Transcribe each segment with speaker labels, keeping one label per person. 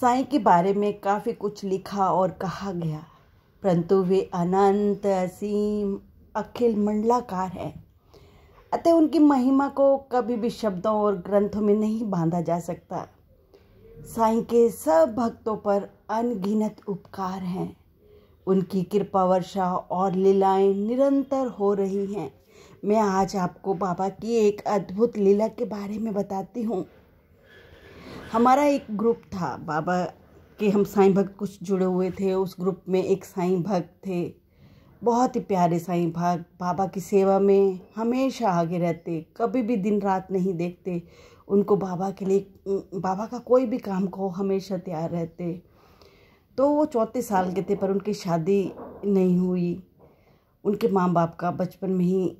Speaker 1: साई के बारे में काफ़ी कुछ लिखा और कहा गया परंतु वे अनंत असीम अखिल मंडलाकार हैं अतः उनकी महिमा को कभी भी शब्दों और ग्रंथों में नहीं बांधा जा सकता साई के सब भक्तों पर अनगिनत उपकार हैं उनकी कृपा वर्षा और लीलाएं निरंतर हो रही हैं मैं आज आपको बाबा की एक अद्भुत लीला के बारे में बताती हूँ हमारा एक ग्रुप था बाबा के हम साईं भक्त कुछ जुड़े हुए थे उस ग्रुप में एक साईं भक्त थे बहुत ही प्यारे साईं भक्त बाबा की सेवा में हमेशा आगे रहते कभी भी दिन रात नहीं देखते उनको बाबा के लिए बाबा का कोई भी काम को हमेशा तैयार रहते तो वो चौथे साल के थे पर उनकी शादी नहीं हुई उनके माँ बाप का बचपन में ही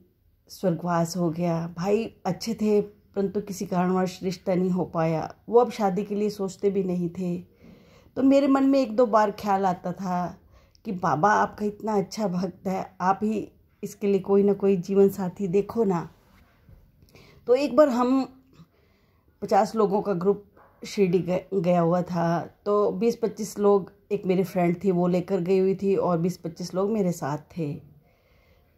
Speaker 1: स्वर्गवास हो गया भाई अच्छे थे परंतु किसी कारणवश रिश्ता नहीं हो पाया वो अब शादी के लिए सोचते भी नहीं थे तो मेरे मन में एक दो बार ख्याल आता था कि बाबा आपका इतना अच्छा भक्त है आप ही इसके लिए कोई ना कोई जीवन साथी देखो ना तो एक बार हम पचास लोगों का ग्रुप शिरडी गया हुआ था तो बीस पच्चीस लोग एक मेरे फ्रेंड थी वो लेकर गई हुई थी और बीस पच्चीस लोग मेरे साथ थे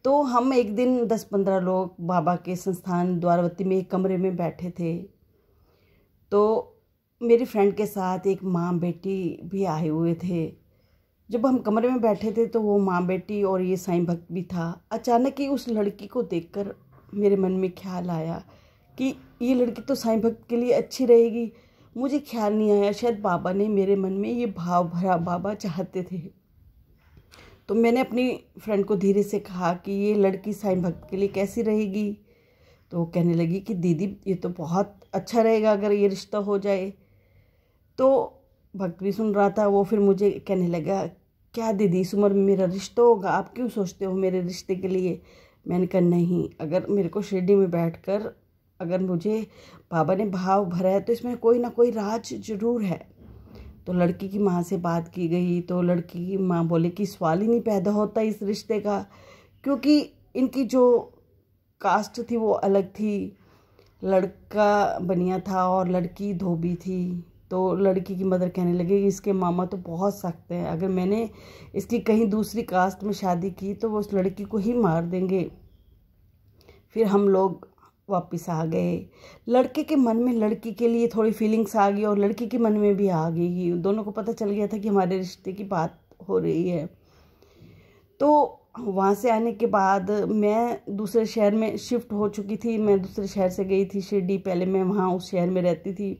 Speaker 1: तो हम एक दिन दस पंद्रह लोग बाबा के संस्थान द्वारवती में एक कमरे में बैठे थे तो मेरी फ्रेंड के साथ एक माँ बेटी भी आए हुए थे जब हम कमरे में बैठे थे तो वो माँ बेटी और ये साईं भक्त भी था अचानक ही उस लड़की को देखकर मेरे मन में ख्याल आया कि ये लड़की तो साईं भक्त के लिए अच्छी रहेगी मुझे ख्याल नहीं आया शायद बाबा ने मेरे मन में ये भाव भरा बाबा चाहते थे तो मैंने अपनी फ्रेंड को धीरे से कहा कि ये लड़की साईं भक्त के लिए कैसी रहेगी तो कहने लगी कि दीदी ये तो बहुत अच्छा रहेगा अगर ये रिश्ता हो जाए तो भक्त भी सुन रहा था वो फिर मुझे कहने लगा क्या दीदी इस उम्र में मेरा रिश्ता होगा आप क्यों सोचते हो मेरे रिश्ते के लिए मैंने कहा नहीं अगर मेरे को शिरडी में कर अगर मुझे बाबा ने भाव भरा है तो इसमें कोई ना कोई राज जरूर है तो लड़की की माँ से बात की गई तो लड़की की माँ बोले कि सवाल ही नहीं पैदा होता इस रिश्ते का क्योंकि इनकी जो कास्ट थी वो अलग थी लड़का बनिया था और लड़की धोबी थी तो लड़की की मदर कहने लगे कि इसके मामा तो बहुत सख्त हैं अगर मैंने इसकी कहीं दूसरी कास्ट में शादी की तो वो उस लड़की को ही मार देंगे फिर हम लोग वापस आ गए लड़के के मन में लड़की के लिए थोड़ी फीलिंग्स आ गई और लड़की के मन में भी आ गई दोनों को पता चल गया था कि हमारे रिश्ते की बात हो रही है तो वहाँ से आने के बाद मैं दूसरे शहर में शिफ्ट हो चुकी थी मैं दूसरे शहर से गई थी शिरडी पहले मैं वहाँ उस शहर में रहती थी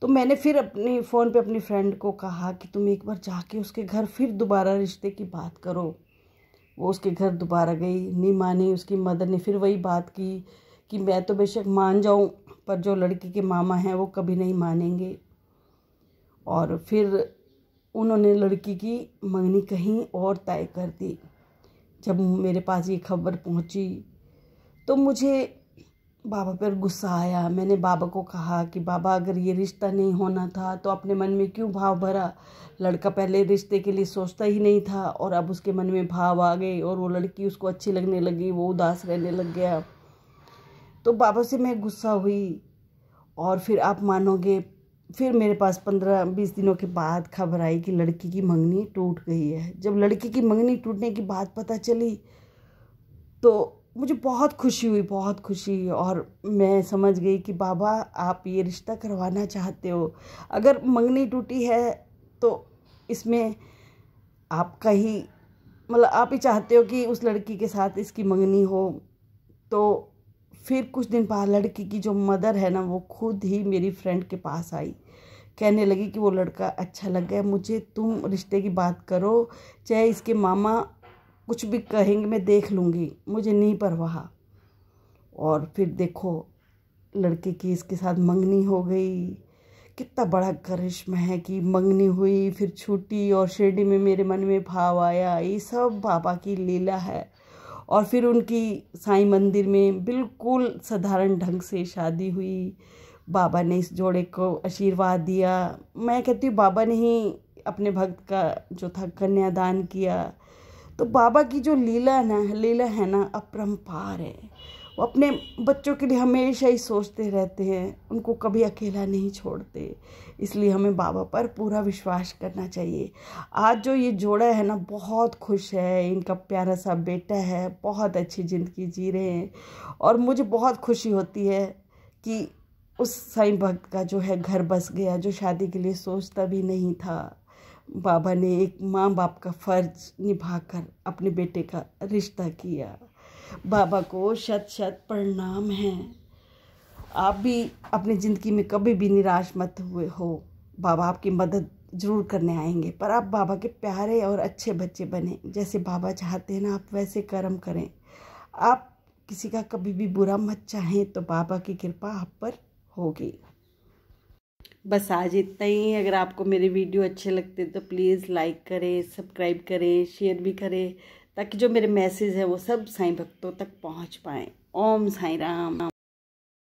Speaker 1: तो मैंने फिर अपने फ़ोन पे अपनी फ्रेंड को कहा कि तुम एक बार जाके उसके घर फिर दोबारा रिश्ते की बात करो वो उसके घर दोबारा गई नहीं मानी उसकी मदर ने फिर वही बात की कि मैं तो बेशक मान जाऊं पर जो लड़की के मामा हैं वो कभी नहीं मानेंगे और फिर उन्होंने लड़की की मंगनी कहीं और तय कर दी जब मेरे पास ये खबर पहुंची तो मुझे बाबा पर गुस्सा आया मैंने बाबा को कहा कि बाबा अगर ये रिश्ता नहीं होना था तो अपने मन में क्यों भाव भरा लड़का पहले रिश्ते के लिए सोचता ही नहीं था और अब उसके मन में भाव आ गए और वो लड़की उसको अच्छी लगने लगी वो उदास रहने लग गया तो बाबा से मैं गुस्सा हुई और फिर आप मानोगे फिर मेरे पास पंद्रह बीस दिनों के बाद खबर आई कि लड़की की मंगनी टूट गई है जब लड़की की मंगनी टूटने की बात पता चली तो मुझे बहुत खुशी हुई बहुत खुशी और मैं समझ गई कि बाबा आप ये रिश्ता करवाना चाहते हो अगर मंगनी टूटी है तो इसमें आपका ही मतलब आप ही चाहते हो कि उस लड़की के साथ इसकी मंगनी हो तो फिर कुछ दिन बाद लड़की की जो मदर है ना वो खुद ही मेरी फ्रेंड के पास आई कहने लगी कि वो लड़का अच्छा लग गया मुझे तुम रिश्ते की बात करो चाहे इसके मामा कुछ भी कहेंगे मैं देख लूँगी मुझे नहीं परवाह और फिर देखो लड़के की इसके साथ मंगनी हो गई कितना बड़ा करिश्मा है कि मंगनी हुई फिर छूटी और शिरडी में मेरे मन में भाव आया ये सब बाबा की लीला है और फिर उनकी साईं मंदिर में बिल्कुल साधारण ढंग से शादी हुई बाबा ने इस जोड़े को आशीर्वाद दिया मैं कहती हूँ बाबा ने ही अपने भक्त का जो था कन्यादान किया तो बाबा की जो लीला ना लीला है ना अपरम्पार है वो अपने बच्चों के लिए हमेशा ही सोचते रहते हैं उनको कभी अकेला नहीं छोड़ते इसलिए हमें बाबा पर पूरा विश्वास करना चाहिए आज जो ये जोड़ा है ना बहुत खुश है इनका प्यारा सा बेटा है बहुत अच्छी ज़िंदगी जी रहे हैं और मुझे बहुत खुशी होती है कि उस साईं भक्त का जो है घर बस गया जो शादी के लिए सोचता भी नहीं था बाबा ने एक माँ बाप का फ़र्ज निभाकर अपने बेटे का रिश्ता किया बाबा को शत शत प्रणाम है आप भी अपनी ज़िंदगी में कभी भी निराश मत हुए हो बाबा आपकी मदद ज़रूर करने आएंगे पर आप बाबा के प्यारे और अच्छे बच्चे बने जैसे बाबा चाहते हैं ना आप वैसे कर्म करें आप किसी का कभी भी बुरा मत चाहें तो बाबा की कृपा आप पर होगी बस आज इतना ही अगर आपको मेरे वीडियो अच्छे लगते तो प्लीज़ लाइक करें सब्सक्राइब करें शेयर भी करें ताकि जो मेरे मैसेज हैं वो सब साईं भक्तों तक पहुंच पाएँ ओम साईं राम